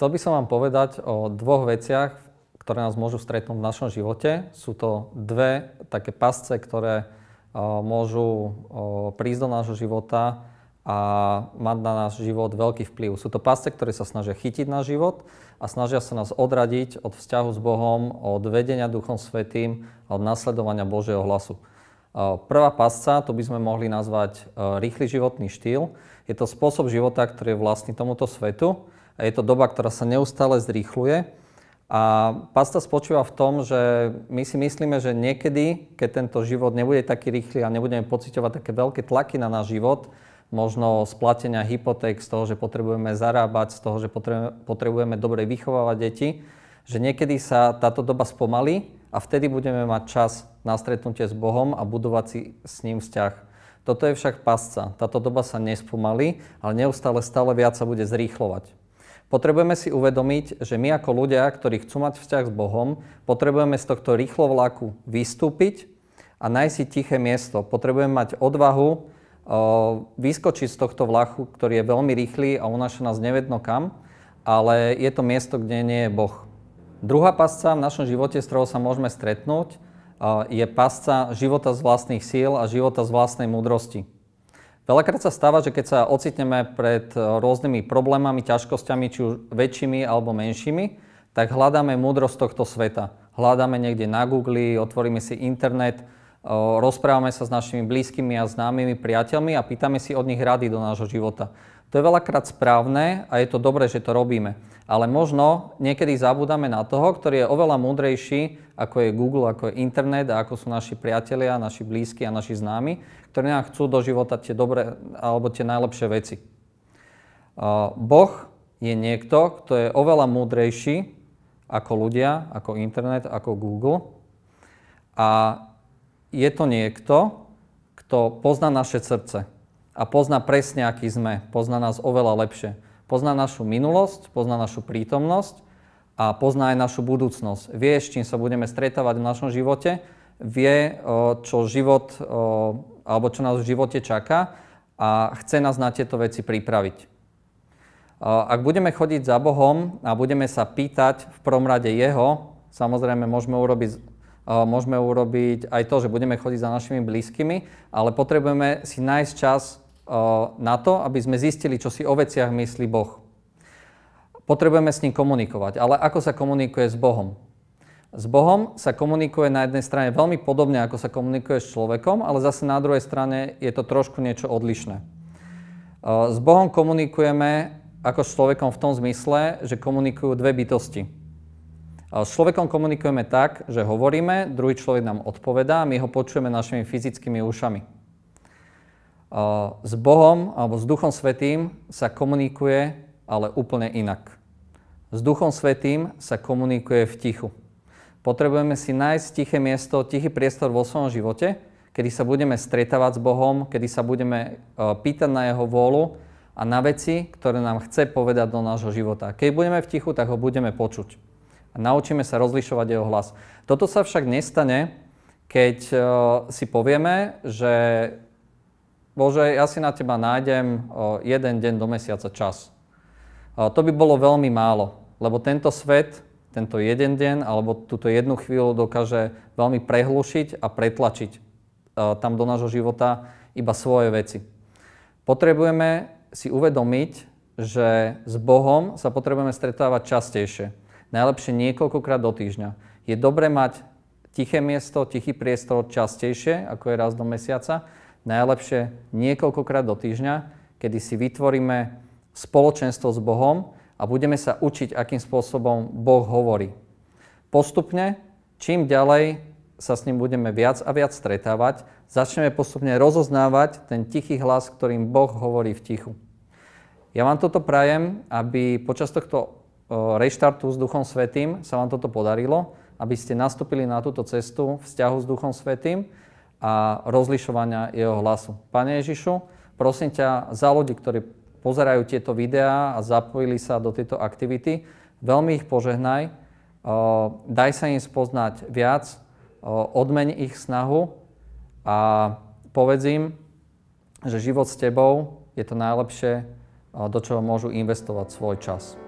Chcel by som vám povedať o dvoch veciach, ktoré nás môžu stretnúť v našom živote. Sú to dve také pasce, ktoré e, môžu e, prísť do nášho života a mať na náš život veľký vplyv. Sú to pasce, ktoré sa snažia chytiť na život a snažia sa nás odradiť od vzťahu s Bohom, od vedenia Duchom Svetým, od nasledovania Božieho hlasu. E, prvá pasca, to by sme mohli nazvať rýchly životný štýl. Je to spôsob života, ktorý je vlastný tomuto svetu je to doba, ktorá sa neustále zrýchluje. A pasta spočíva v tom, že my si myslíme, že niekedy, keď tento život nebude taký rýchly a nebudeme pociťovať také veľké tlaky na náš život, možno z hypoték, z toho, že potrebujeme zarábať, z toho, že potrebujeme, potrebujeme dobre vychovávať deti, že niekedy sa táto doba spomalí a vtedy budeme mať čas na stretnutie s Bohom a budovať si s ním vzťah. Toto je však pasca. Táto doba sa nespomalí, ale neustále stále viac sa bude zrýchlovať. Potrebujeme si uvedomiť, že my ako ľudia, ktorí chcú mať vzťah s Bohom, potrebujeme z tohto rýchlo vlaku vystúpiť a nájsť si tiché miesto. Potrebujeme mať odvahu eh, vyskočiť z tohto vlaku, ktorý je veľmi rýchly a unáša nás nevedno kam, ale je to miesto, kde nie je Boh. Druhá pasca v našom živote, s ktorou sa môžeme stretnúť, eh, je pasca života z vlastných síl a života z vlastnej múdrosti. Veľakrát sa stáva, že keď sa ocitneme pred eh, rôznymi problémami, ťažkosťami, či už väčšími alebo menšími, tak hľadáme múdrosť tohto sveta. Hľadáme niekde na Google, otvoríme si internet, eh, rozprávame sa s našimi blízkymi a známymi priateľmi a pýtame si od nich rady do nášho života. To je veľakrát správne a je to dobré, že to robíme. Ale možno niekedy zabúdame na toho, ktorý je oveľa múdrejší, ako je Google, ako je internet a ako sú naši priatelia, naši blízki a naši známi, ktorí nám chcú do života tie dobré alebo tie najlepšie veci. Boh je niekto, kto je oveľa múdrejší ako ľudia, ako internet, ako Google. A je to niekto, kto pozná naše srdce a pozná presne, aký sme, pozná nás oveľa lepšie. Pozná našu minulosť, pozná našu prítomnosť a pozná aj našu budúcnosť. Vie, s čím sa budeme stretávať v našom živote, vie, čo život, alebo čo nás v živote čaká a chce nás na tieto veci pripraviť. Ak budeme chodiť za Bohom a budeme sa pýtať v prvom rade Jeho, samozrejme môžeme urobiť, môžeme urobiť aj to, že budeme chodiť za našimi blízkymi, ale potrebujeme si nájsť čas na to, aby sme zistili, čo si o veciach myslí Boh. Potrebujeme s ním komunikovať, ale ako sa komunikuje s Bohom? S Bohom sa komunikuje na jednej strane veľmi podobne, ako sa komunikuje s človekom, ale zase na druhej strane je to trošku niečo odlišné. S Bohom komunikujeme ako s človekom v tom zmysle, že komunikujú dve bytosti. S človekom komunikujeme tak, že hovoríme, druhý človek nám odpovedá, my ho počujeme našimi fyzickými ušami s Bohom alebo s Duchom Svetým sa komunikuje, ale úplne inak. S Duchom Svetým sa komunikuje v tichu. Potrebujeme si nájsť tiché miesto, tichý priestor vo svojom živote, kedy sa budeme stretávať s Bohom, kedy sa budeme e, pýtať na Jeho vôľu a na veci, ktoré nám chce povedať do nášho života. Keď budeme v tichu, tak ho budeme počuť. A naučíme sa rozlišovať jeho hlas. Toto sa však nestane, keď e, si povieme, že Bože, ja si na teba nájdem jeden deň do mesiaca čas. To by bolo veľmi málo, lebo tento svet, tento jeden deň alebo túto jednu chvíľu dokáže veľmi prehlušiť a pretlačiť tam do nášho života iba svoje veci. Potrebujeme si uvedomiť, že s Bohom sa potrebujeme stretávať častejšie. Najlepšie niekoľkokrát do týždňa. Je dobré mať tiché miesto, tichý priestor častejšie, ako je raz do mesiaca, najlepšie niekoľkokrát do týždňa, kedy si vytvoríme spoločenstvo s Bohom a budeme sa učiť, akým spôsobom Boh hovorí. Postupne, čím ďalej sa s ním budeme viac a viac stretávať, začneme postupne rozoznávať ten tichý hlas, ktorým Boh hovorí v tichu. Ja vám toto prajem, aby počas tohto reštartu s Duchom Svetým sa vám toto podarilo, aby ste nastúpili na túto cestu vzťahu s Duchom Svetým a rozlišovania jeho hlasu. Pane Ježišu, prosím ťa za ľudí, ktorí pozerajú tieto videá a zapojili sa do tejto aktivity, veľmi ich požehnaj, daj sa im spoznať viac, odmeň ich snahu a povedz im, že život s tebou je to najlepšie, do čoho môžu investovať svoj čas.